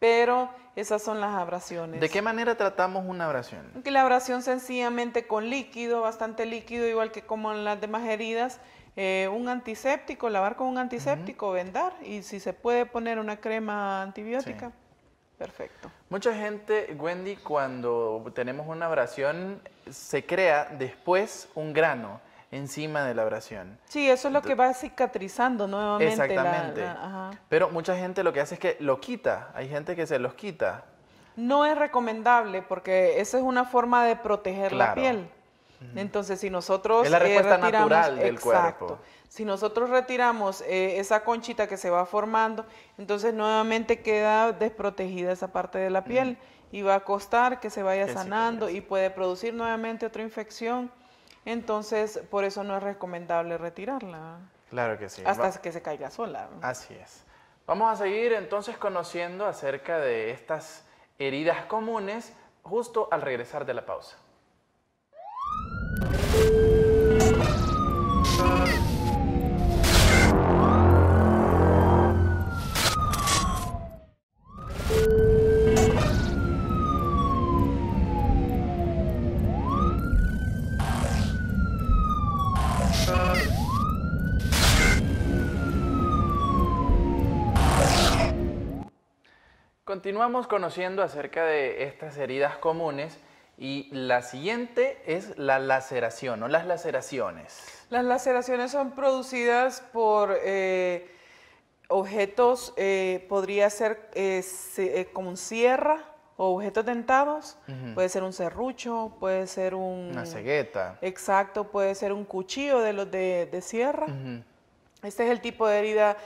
Pero esas son las abrasiones. ¿De qué manera tratamos una abrasión? Que la abrasión sencillamente con líquido, bastante líquido, igual que como en las demás heridas, eh, un antiséptico, lavar con un antiséptico, vendar y si se puede poner una crema antibiótica. Perfecto. Mucha gente, Wendy, cuando tenemos una abrasión, se crea después un grano encima de la abrasión. Sí, eso es lo que va cicatrizando nuevamente. Exactamente. La, Pero mucha gente lo que hace es que lo quita. Hay gente que se los quita. No es recomendable porque esa es una forma de proteger la piel. Entonces, si nosotros... Eh, retiramos, exacto, Si nosotros retiramos eh, esa conchita que se va formando, entonces nuevamente queda desprotegida esa parte de la piel y va a costar que se vaya sanando y puede producir nuevamente otra infección. Entonces, por eso no es recomendable retirarla. Claro que sí. Hasta que se caiga sola. Así es. Vamos a seguir entonces conociendo acerca de estas heridas comunes justo al regresar de la pausa. continuamos conociendo acerca de estas heridas comunes y la siguiente es la laceración o las laceraciones. Las laceraciones son producidas por eh, objetos, eh, podría ser eh, eh como sierra o objetos dentados, puede ser un serrucho, puede ser un... Una cegueta. Exacto, puede ser un cuchillo de los de, sierra. Este es el tipo de herida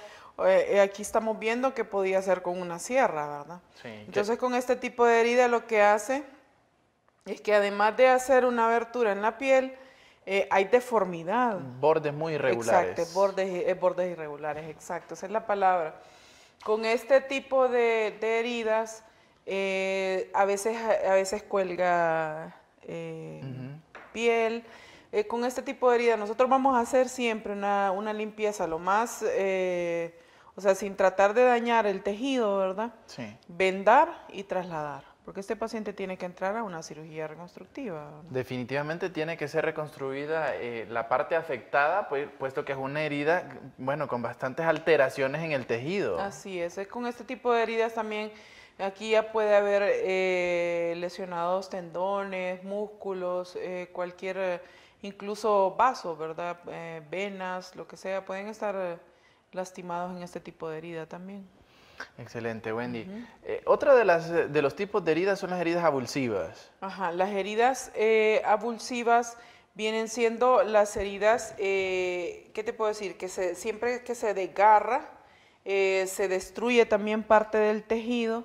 eh, eh, aquí estamos viendo que podía ser con una sierra, ¿verdad? Sí, Entonces con este tipo de herida lo que hace es que además de hacer una abertura en la piel, eh, hay deformidad. Bordes muy irregulares. Exacto, bordes, bordes irregulares, exacto, esa es la palabra. Con este tipo de, heridas, a, veces, a veces cuelga piel. con este tipo de herida nosotros vamos a hacer siempre una, una limpieza lo más o sea, sin tratar de dañar el tejido, ¿verdad? Sí. Vendar y trasladar. Porque este paciente tiene que entrar a una cirugía reconstructiva. Definitivamente tiene que ser reconstruida eh, la parte afectada, pues, puesto que es una herida, bueno, con bastantes alteraciones en el tejido. Así es, con este tipo de heridas también aquí ya puede haber eh, lesionados tendones, músculos, eh, cualquier, incluso vasos, ¿verdad? venas, lo que sea, pueden estar lastimados en este tipo de herida también. Excelente, Wendy. Eh, otra de, las, eh, de los tipos de heridas son las heridas avulsivas. Ajá, las heridas eh, avulsivas vienen siendo las heridas, eh, ¿qué te puedo decir? Que se, siempre que se desgarra, se destruye también parte del tejido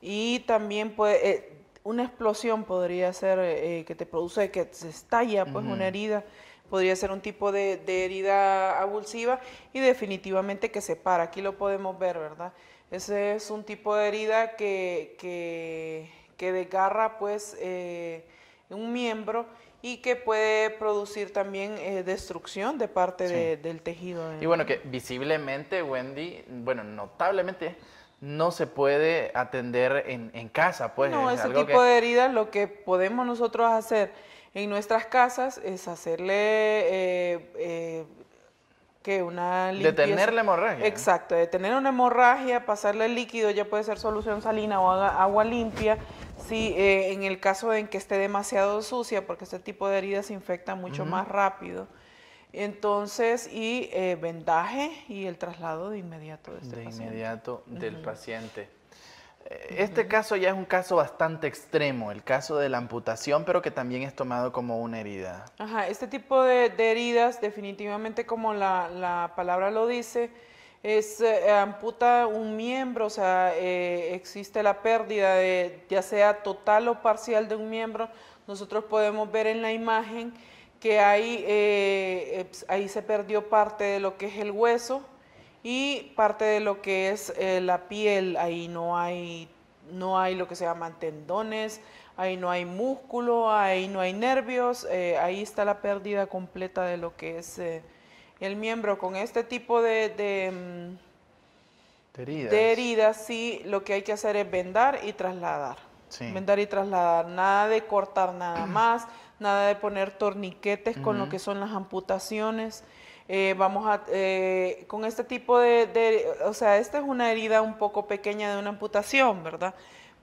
y también puede, una explosión podría ser que te produce que se estalla pues una herida podría ser un tipo de, herida abulsiva y definitivamente que se para. Aquí lo podemos ver, ¿verdad? Ese es un tipo de herida que, que, que desgarra pues eh, un miembro y que puede producir también eh, destrucción de parte del tejido. Y bueno, que visiblemente, Wendy, bueno, notablemente no se puede atender en, en casa, pues. No, ese tipo de herida lo que podemos nosotros hacer en nuestras casas es hacerle eh, eh, que una limpieza. Detener la hemorragia. Exacto, detener una hemorragia, pasarle líquido, ya puede ser solución salina o agua limpia. si eh, en el caso de que esté demasiado sucia, porque este tipo de heridas se infecta mucho más rápido. Entonces, y vendaje y el traslado de inmediato de este De inmediato del paciente. Este caso ya es un caso bastante extremo, el caso de la amputación, pero que también es tomado como una herida. este tipo de, heridas, definitivamente como la, la, palabra lo dice, es eh, amputa un miembro, o sea, eh, existe la pérdida de ya sea total o parcial de un miembro. Nosotros podemos ver en la imagen que hay eh, pues, ahí se perdió parte de lo que es el hueso, y parte de lo que es eh, la piel, ahí no hay, no hay lo que se llaman tendones, ahí no hay músculo, ahí no hay nervios, eh, ahí está la pérdida completa de lo que es eh, el miembro. Con este tipo de, de, mm, heridas. de, sí, lo que hay que hacer es vendar y trasladar. Vendar y trasladar, nada de cortar nada más, nada de poner torniquetes con lo que son las amputaciones. Eh, vamos a, eh, con este tipo de, o sea, esta es una herida un poco pequeña de una amputación, ¿verdad?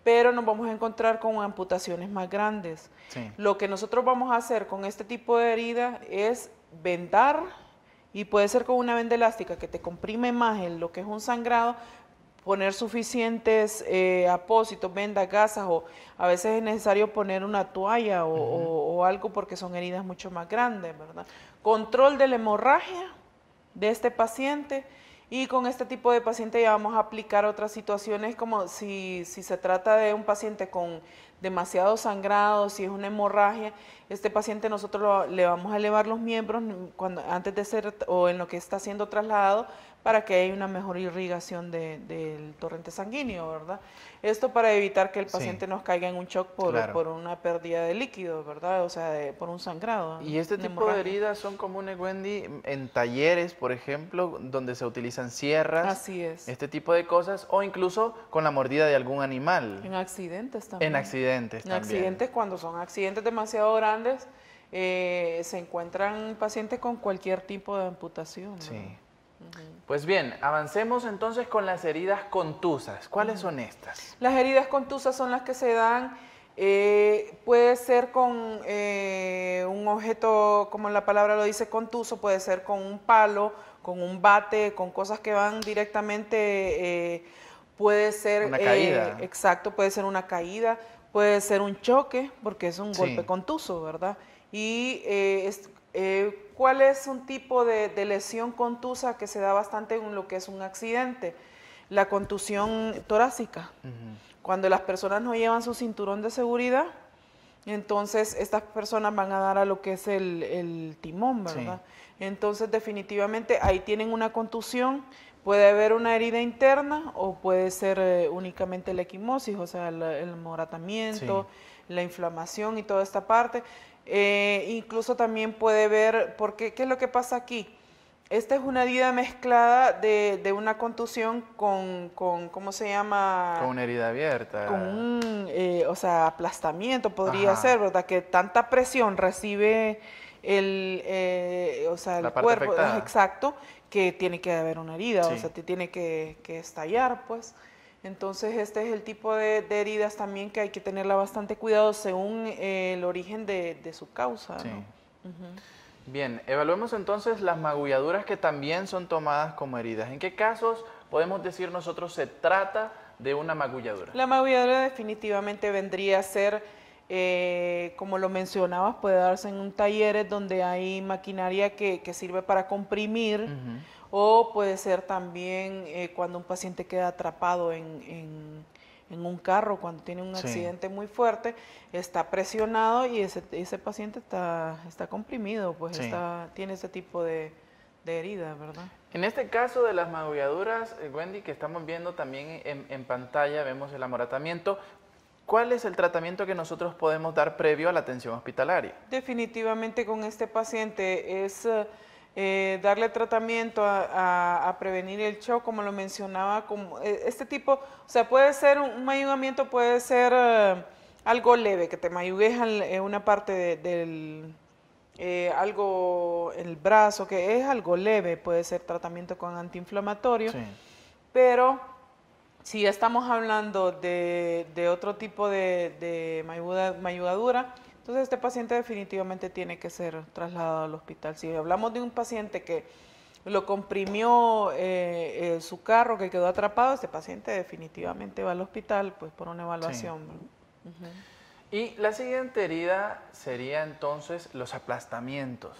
Pero nos vamos a encontrar con amputaciones más grandes. Lo que nosotros vamos a hacer con este tipo de herida es vendar y puede ser con una venda elástica que te comprime más en lo que es un sangrado, poner suficientes eh, apósitos, vendas, gasas, o a veces es necesario poner una toalla o, algo porque son heridas mucho más grandes, ¿verdad? Control de la hemorragia de este paciente y con este tipo de paciente ya vamos a aplicar otras situaciones como si, si se trata de un paciente con demasiado sangrado, si es una hemorragia, este paciente nosotros le vamos a elevar los miembros cuando, antes de ser o en lo que está siendo trasladado para que haya una mejor irrigación del torrente sanguíneo, ¿verdad? Esto para evitar que el paciente nos caiga en un shock por, una pérdida de líquido, ¿verdad? O sea, por un sangrado. Y este tipo de heridas son comunes, Wendy, en talleres, por ejemplo, donde se utilizan sierras. Así es. Este tipo de cosas, o incluso con la mordida de algún animal. En accidentes también. En accidentes también. En accidentes cuando son accidentes demasiado grandes, eh, se encuentran pacientes con cualquier tipo de amputación. Sí. Pues bien, avancemos entonces con las heridas contusas. ¿Cuáles son estas? Las heridas contusas son las que se dan, eh, puede ser con eh, un objeto, como la palabra lo dice, contuso, puede ser con un palo, con un bate, con cosas que van directamente, eh, puede ser... Una caída. exacto, puede ser una caída, puede ser un choque, porque es un golpe contuso, ¿verdad? Y es eh, ¿Cuál es un tipo de, lesión contusa que se da bastante en lo que es un accidente? La contusión torácica. Cuando las personas no llevan su cinturón de seguridad, entonces estas personas van a dar a lo que es el, timón, ¿verdad? Entonces definitivamente ahí tienen una contusión, puede haber una herida interna o puede ser eh, únicamente la equimosis, o sea, el, moratamiento, la inflamación y toda esta parte. Eh, incluso también puede ver, porque, ¿qué es lo que pasa aquí? Esta es una herida mezclada de, una contusión con, con, ¿cómo se llama? Con una herida abierta. Con un, eh, o sea, aplastamiento podría ser, ¿verdad? Que tanta presión recibe el, eh, o sea, el cuerpo, exacto, que tiene que haber una herida, o sea, tiene que, que estallar, pues. Entonces este es el tipo de, heridas también que hay que tenerla bastante cuidado según eh, el origen de, su causa. Bien, evaluemos entonces las magulladuras que también son tomadas como heridas. ¿En qué casos podemos decir nosotros se trata de una magulladura? La magulladura definitivamente vendría a ser, eh, como lo mencionabas, puede darse en un taller donde hay maquinaria que, sirve para comprimir. O puede ser también eh, cuando un paciente queda atrapado en, en, un carro, cuando tiene un accidente muy fuerte, está presionado y ese, ese paciente está, está comprimido, pues está, tiene ese tipo de, de herida, ¿verdad? En este caso de las magulladuras, eh, Wendy, que estamos viendo también en, pantalla, vemos el amoratamiento. ¿Cuál es el tratamiento que nosotros podemos dar previo a la atención hospitalaria? Definitivamente con este paciente es... Eh, eh, darle tratamiento a, prevenir el shock, como lo mencionaba, como eh, este tipo, o sea, puede ser un, mayugamiento, puede ser eh, algo leve, que te mayugueja en una parte del, algo, el brazo, que es algo leve, puede ser tratamiento con antiinflamatorio, pero si estamos hablando de, otro tipo de, de mayugadura, entonces este paciente definitivamente tiene que ser trasladado al hospital. Si hablamos de un paciente que lo comprimió eh, eh, su carro, que quedó atrapado, este paciente definitivamente va al hospital pues por una evaluación. Y la siguiente herida sería entonces los aplastamientos.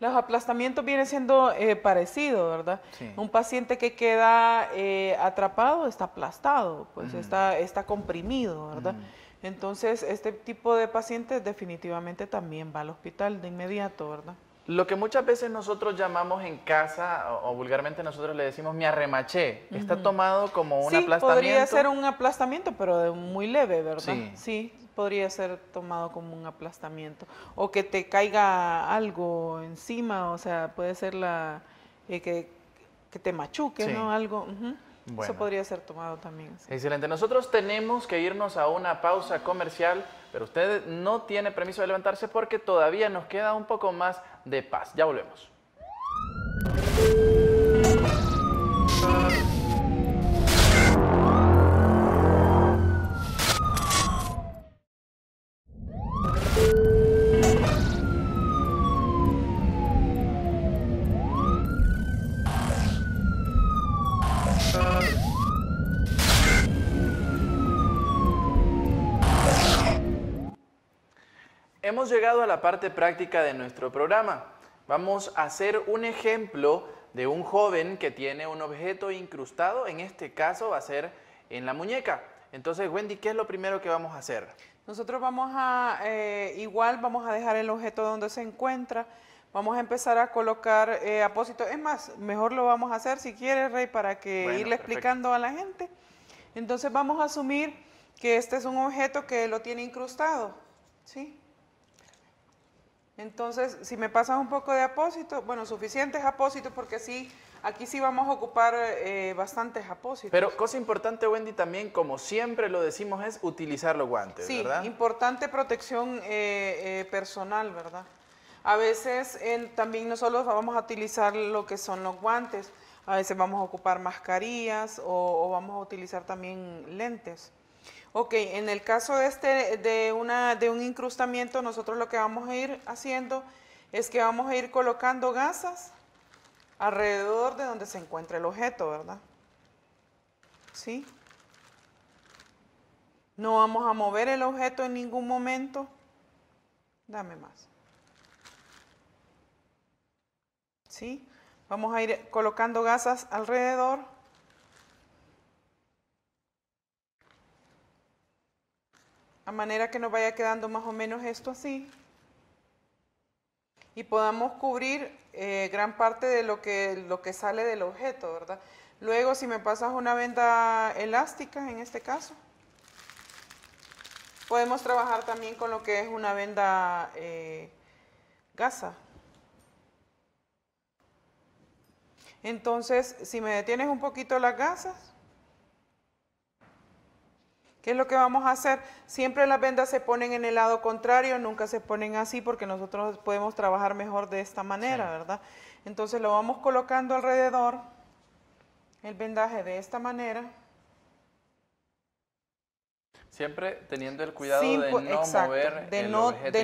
Los aplastamientos viene siendo eh, parecidos, ¿verdad? Un paciente que queda eh, atrapado está aplastado, pues mm. está, está comprimido, ¿verdad? Mm. Entonces, este tipo de pacientes definitivamente también va al hospital de inmediato, ¿verdad? Lo que muchas veces nosotros llamamos en casa, o, vulgarmente nosotros le decimos me arremaché, está tomado como un sí, Podría ser un aplastamiento, pero de muy leve, ¿verdad? Sí. podría ser tomado como un aplastamiento. O que te caiga algo encima, o sea, puede ser la eh, que, te machuque, ¿no? Algo. Eso podría ser tomado también. Excelente. Nosotros tenemos que irnos a una pausa comercial, pero usted no tiene permiso de levantarse porque todavía nos queda un poco más de paz. Ya volvemos. llegado a la parte práctica de nuestro programa. Vamos a hacer un ejemplo de un joven que tiene un objeto incrustado, en este caso va a ser en la muñeca. Entonces, Wendy, ¿qué es lo primero que vamos a hacer? Nosotros vamos a, eh, igual vamos a dejar el objeto donde se encuentra, vamos a empezar a colocar eh, Es más, mejor lo vamos a hacer si quieres, Rey, para que irle explicando a la gente. Entonces vamos a asumir que este es un objeto que lo tiene incrustado, ¿sí? Entonces, si me pasas un poco de apósito, bueno, suficientes apósitos porque sí, aquí sí vamos a ocupar eh, bastantes apósitos. Pero cosa importante, Wendy, también, como siempre lo decimos, es utilizar los guantes, sí, importante protección eh, eh, personal, ¿verdad? A veces también nosotros vamos a utilizar lo que son los guantes, a veces vamos a ocupar mascarillas o vamos a utilizar también lentes. Ok, en el caso este, de, una, de un incrustamiento, nosotros lo que vamos a ir haciendo es que vamos a ir colocando gasas alrededor de donde se encuentra el objeto, ¿verdad? ¿Sí? No vamos a mover el objeto en ningún momento. Dame más. ¿Sí? Vamos a ir colocando gasas alrededor. manera que nos vaya quedando más o menos esto así y podamos cubrir eh, gran parte de lo que, lo que sale del objeto, ¿verdad? Luego, si me pasas una venda elástica, en este caso, podemos trabajar también con lo que es una venda eh, gasa. Entonces, si me detienes un poquito las gasas, ¿Qué es lo que vamos a hacer? Siempre las vendas se ponen en el lado contrario, nunca se ponen así porque nosotros podemos trabajar mejor de esta manera, ¿verdad? Entonces lo vamos colocando alrededor, el vendaje de esta manera. Siempre teniendo el cuidado de no mover de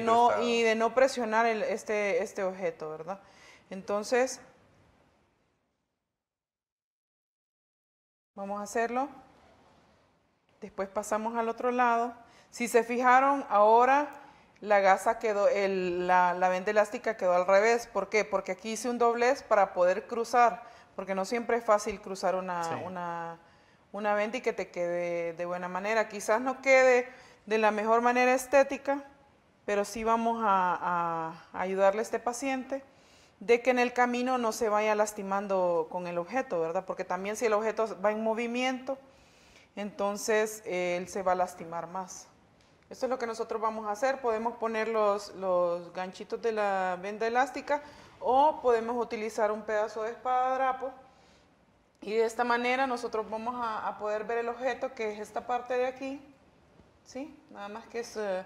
no, y de no presionar este, este objeto, ¿verdad? Entonces, vamos a hacerlo. Después pasamos al otro lado. Si se fijaron, ahora la gasa quedó, la, venda elástica quedó al revés. ¿Por qué? Porque aquí hice un doblez para poder cruzar, porque no siempre es fácil cruzar una, venda y que te quede de buena manera. Quizás no quede de la mejor manera estética, pero sí vamos a, ayudarle a este paciente de que en el camino no se vaya lastimando con el objeto, ¿verdad? Porque también si el objeto va en movimiento, entonces eh, él se va a lastimar más. Esto es lo que nosotros vamos a hacer. Podemos poner los, ganchitos de la venda elástica o podemos utilizar un pedazo de espadadrapo y de esta manera nosotros vamos a, poder ver el objeto que es esta parte de aquí. ¿Sí? Nada más que es, eh,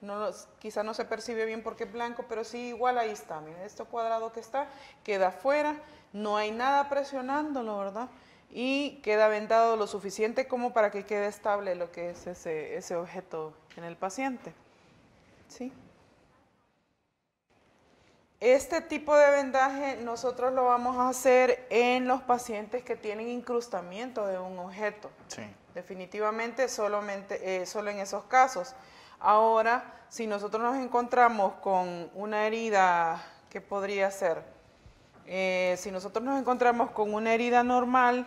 no, quizá no se percibe bien porque es blanco, pero sí igual ahí está. mira, este cuadrado que está queda afuera. No hay nada presionándolo, ¿verdad? y queda vendado lo suficiente como para que quede estable lo que es ese, objeto en el paciente. ¿Sí? Este tipo de vendaje nosotros lo vamos a hacer en los pacientes que tienen incrustamiento de un objeto. Definitivamente solamente, eh, solo en esos casos. Ahora, si nosotros nos encontramos con una herida ¿qué podría ser, eh, si nosotros nos encontramos con una herida normal,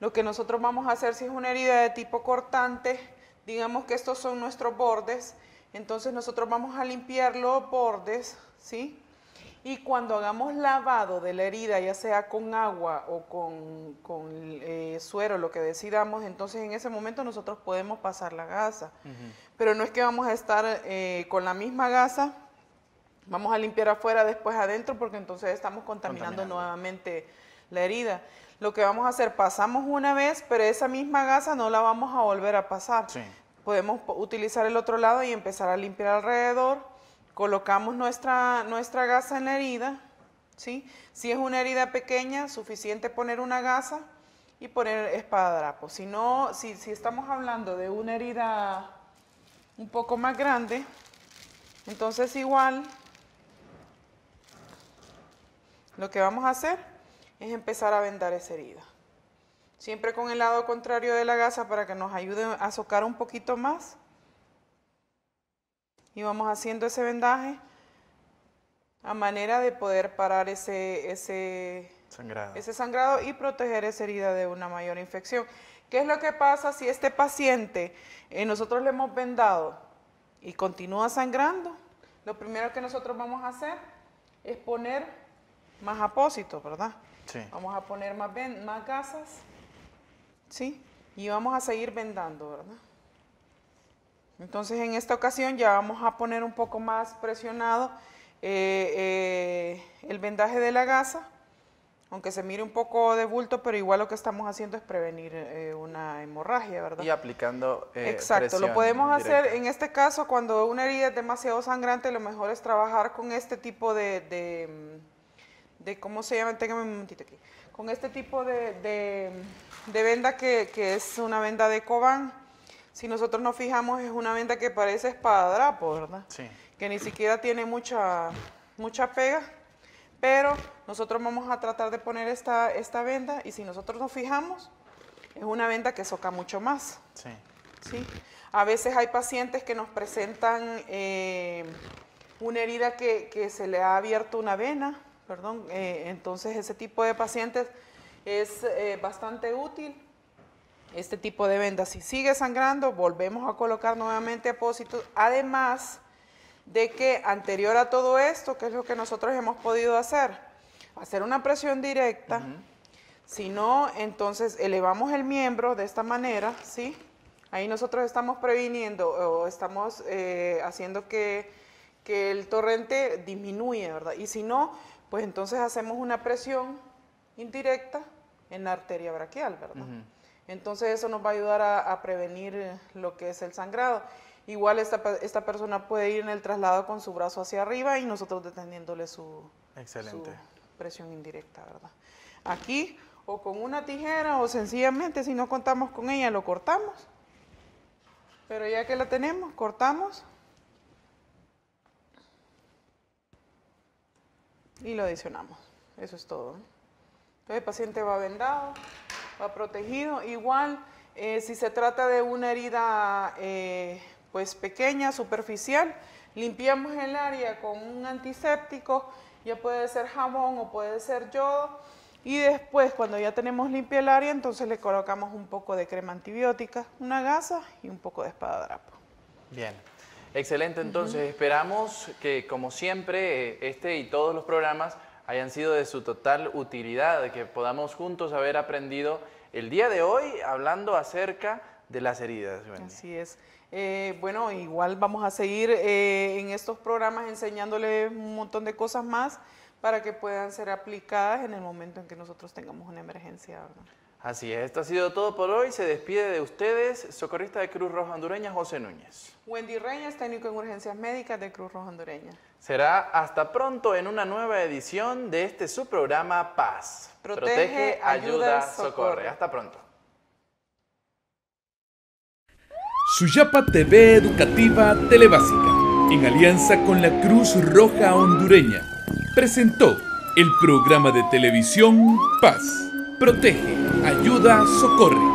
lo que nosotros vamos a hacer si es una herida de tipo cortante, digamos que estos son nuestros bordes, entonces nosotros vamos a limpiar los bordes, ¿sí? Y cuando hagamos lavado de la herida, ya sea con agua o con, con eh, suero, lo que decidamos, entonces en ese momento nosotros podemos pasar la gasa. Pero no es que vamos a estar eh, con la misma gasa, vamos a limpiar afuera, después adentro, porque entonces estamos contaminando. nuevamente la herida. Lo que vamos a hacer, pasamos una vez, pero esa misma gasa no la vamos a volver a pasar. Podemos utilizar el otro lado y empezar a limpiar alrededor. Colocamos nuestra, nuestra gasa en la herida. Si es una herida pequeña, suficiente poner una gasa y poner espadrapo. Si no, si, si estamos hablando de una herida un poco más grande, entonces igual lo que vamos a hacer es empezar a vendar esa herida. Siempre con el lado contrario de la gasa para que nos ayude a socar un poquito más. Y vamos haciendo ese vendaje a manera de poder parar ese, ese, sangrado. ese sangrado y proteger esa herida de una mayor infección. ¿Qué es lo que pasa si este paciente eh, nosotros le hemos vendado y continúa sangrando? Lo primero que nosotros vamos a hacer es poner más apósito, ¿verdad? Vamos a poner más, más gasas. ¿Sí? Y vamos a seguir vendando, ¿verdad? Entonces en esta ocasión ya vamos a poner un poco más presionado eh, eh, el vendaje de la gasa, aunque se mire un poco de bulto, pero igual lo que estamos haciendo es prevenir eh, una hemorragia, ¿verdad? Y aplicando. Exacto, lo podemos hacer en este caso cuando una herida es demasiado sangrante, lo mejor es trabajar con este tipo de de cómo se llama, téngame un momentito aquí, con este tipo de, de, venda que, que, es una venda de Cobán, si nosotros nos fijamos es una venda que parece espadrapo, ¿verdad? Sí. Que ni siquiera tiene mucha, mucha pega, pero nosotros vamos a tratar de poner esta, esta venda y si nosotros nos fijamos, es una venda que soca mucho más. Sí. A veces hay pacientes que nos presentan eh, una herida que, que se le ha abierto una vena, perdón. Eh, entonces, ese tipo de pacientes es eh, bastante útil este tipo de vendas. Si sigue sangrando, volvemos a colocar nuevamente apósitos. Además de que anterior a todo esto, ¿qué es lo que nosotros hemos podido hacer? Hacer una presión directa. Si no, entonces elevamos el miembro de esta manera, ¿sí? Ahí nosotros estamos previniendo o estamos eh, haciendo que, que el torrente disminuya, ¿verdad? Y si no, pues entonces hacemos una presión indirecta en la arteria braquial, ¿verdad? Entonces eso nos va a ayudar a, prevenir lo que es el sangrado. Igual esta, persona puede ir en el traslado con su brazo hacia arriba y nosotros deteniéndole su, Excelente. su presión indirecta, ¿verdad? Aquí o con una tijera o sencillamente si no contamos con ella lo cortamos. Pero ya que la tenemos, cortamos y lo adicionamos. Eso es todo. Entonces el paciente va vendado, va protegido. Igual, eh, si se trata de una herida eh, pues pequeña, superficial, limpiamos el área con un antiséptico, ya puede ser jamón o puede ser yodo. Y después, cuando ya tenemos limpia el área, entonces le colocamos un poco de crema antibiótica, una gasa y un poco de espadadrapo. Bien. Excelente, entonces esperamos que como siempre eh, este y todos los programas hayan sido de su total utilidad, que podamos juntos haber aprendido el día de hoy hablando acerca de las heridas. Así es. Eh, bueno, igual vamos a seguir eh, en estos programas enseñándoles un montón de cosas más para que puedan ser aplicadas en el momento en que nosotros tengamos una emergencia. Así es, esto ha sido todo por hoy. Se despide de ustedes, socorrista de Cruz Roja Hondureña, José Núñez. Wendy Reyes, técnico en urgencias médicas de Cruz Roja Hondureña. Será hasta pronto en una nueva edición de este su programa Paz. Protege, ayuda, socorre. socorre. Hasta pronto. Suyapa TV Educativa Telebásica, en alianza con la Cruz Roja Hondureña, presentó el programa de televisión Paz protege, ayuda, socorre.